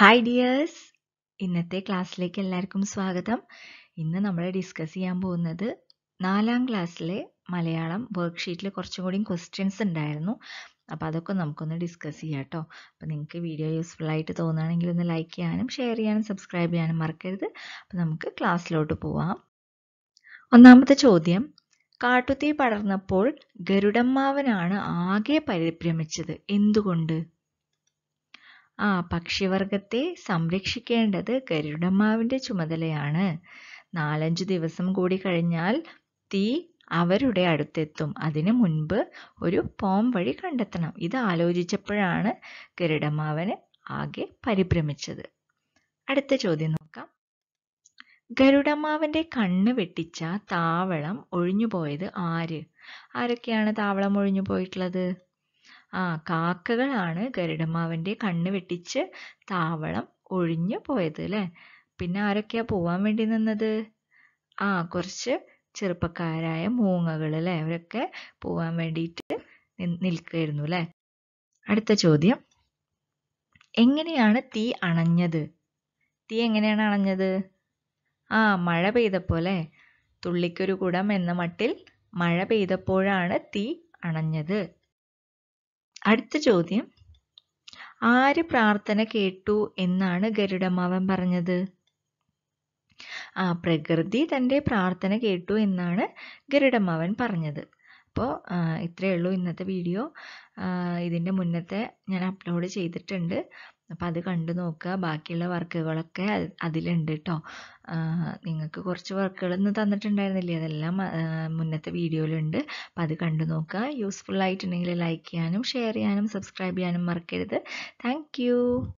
hi dears ഇന്നത്തെ ക്ലാസ്സിലേക്ക് എല്ലാവർക്കും സ്വാഗതം ഇന്ന് നമ്മൾ ഡിസ്കസ് ചെയ്യാൻ പോകുന്നത് നാലാം ക്ലാസ്സിലെ മലയാളം വർക്ക്ഷീറ്റിൽ കുറച്ചും കൂടി ക്വസ്റ്റ്യൻസ് ഉണ്ടായിരുന്നു അപ്പോൾ അതൊക്കെ നമുക്കൊന്ന് ഡിസ്കസ് ചെയ്യാം കേട്ടോ അപ്പോൾ നിങ്ങൾക്ക് വീഡിയോ യൂസ്ഫുൾ ആയിട്ട് തോന്നുകയാണെങ്കിൽ ഒന്ന് ലൈക്ക് ചെയ്യാനും ഷെയർ ചെയ്യാനും സബ്സ്ക്രൈബ് ചെയ്യാനും മറക്കരുത് അപ്പോൾ നമുക്ക് ക്ലാസ്സിലോട്ട് പോവാം ഒന്നാമത്തെ ചോദ്യം കാട്ടുതീ പടർന്നപ്പോൾ ഗരുഡമ്മാവനാണ് ആകെ പരിഭ്രമിച്ചത് എന്തുകൊണ്ട് ആ പക്ഷിവർഗത്തെ സംരക്ഷിക്കേണ്ടത് ഗരുഡമ്മാവിൻ്റെ ചുമതലയാണ് നാലഞ്ച് ദിവസം കൂടി കഴിഞ്ഞാൽ തീ അവരുടെ അടുത്തെത്തും അതിനു മുൻപ് ഒരു പോം വഴി കണ്ടെത്തണം ഇത് ആലോചിച്ചപ്പോഴാണ് ഗരുഡമ്മാവന് ആകെ പരിഭ്രമിച്ചത് അടുത്ത ചോദ്യം നോക്കാം ഗരുഡമ്മാവന്റെ കണ്ണ് വെട്ടിച്ച താവളം ഒഴിഞ്ഞുപോയത് ആര് ആരൊക്കെയാണ് താവളം ഒഴിഞ്ഞു പോയിട്ടുള്ളത് ആ കാക്കകളാണ് ഗരുഡമാവൻ്റെ കണ്ണ് വെട്ടിച്ച് താവളം ഒഴിഞ്ഞു പോയത് അല്ലേ പിന്നെ ആരൊക്കെയാ പോവാൻ വേണ്ടി നിന്നത് ആ കുറച്ച് ചെറുപ്പക്കാരായ മൂങ്ങകൾ അല്ലേ അവരൊക്കെ പോവാൻ വേണ്ടിയിട്ട് നിൽക്കുകയായിരുന്നു അല്ലേ അടുത്ത ചോദ്യം എങ്ങനെയാണ് തീ അണഞ്ഞത് തീ എങ്ങനെയാണ് അണഞ്ഞത് ആ മഴ പെയ്തപ്പോലെ തുള്ളിക്കൊരു കുടം എന്ന മട്ടിൽ മഴ പെയ്തപ്പോഴാണ് തീ അണഞ്ഞത് അടുത്ത ചോദ്യം ആര് പ്രാർത്ഥന കേട്ടു എന്നാണ് ഗരുഡമാവൻ പറഞ്ഞത് ആ പ്രകൃതി തൻ്റെ പ്രാർത്ഥന കേട്ടു എന്നാണ് ഗരുഡമാവൻ പറഞ്ഞത് അപ്പോൾ ഇത്രയേ ഉള്ളൂ ഇന്നത്തെ വീഡിയോ ഇതിൻ്റെ മുന്നത്തെ ഞാൻ അപ്ലോഡ് ചെയ്തിട്ടുണ്ട് അപ്പോൾ അത് കണ്ടു നോക്കുക ബാക്കിയുള്ള വർക്കുകളൊക്കെ അതിലുണ്ട് കേട്ടോ നിങ്ങൾക്ക് കുറച്ച് വർക്കുകൾ ഇന്ന് തന്നിട്ടുണ്ടായിരുന്നില്ലേ അതെല്ലാം മുന്നത്തെ വീഡിയോയിലുണ്ട് അപ്പോൾ അത് കണ്ടു നോക്കുക യൂസ്ഫുൾ ആയിട്ടുണ്ടെങ്കിൽ ലൈക്ക് ചെയ്യാനും ഷെയർ ചെയ്യാനും സബ്സ്ക്രൈബ് ചെയ്യാനും മറക്കരുത് താങ്ക്